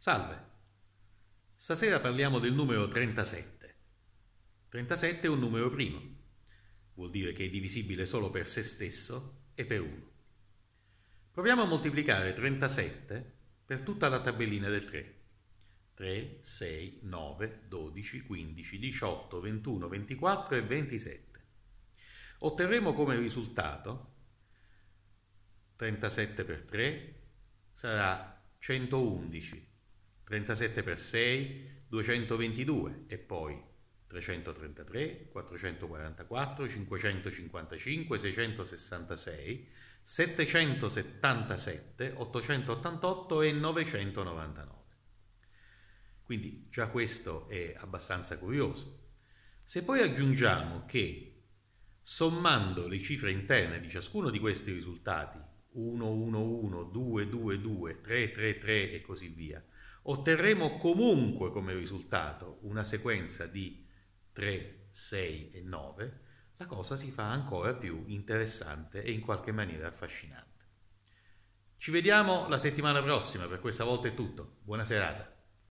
Salve, stasera parliamo del numero 37. 37 è un numero primo, vuol dire che è divisibile solo per se stesso e per 1. Proviamo a moltiplicare 37 per tutta la tabellina del 3. 3, 6, 9, 12, 15, 18, 21, 24 e 27. Otterremo come risultato 37 per 3 sarà 111 37 per 6, 222 e poi 333, 444, 555, 666, 777, 888 e 999. Quindi già questo è abbastanza curioso. Se poi aggiungiamo che sommando le cifre interne di ciascuno di questi risultati 111, 222, 333 e così via, otterremo comunque come risultato una sequenza di 3, 6 e 9, la cosa si fa ancora più interessante e in qualche maniera affascinante. Ci vediamo la settimana prossima, per questa volta è tutto. Buona serata.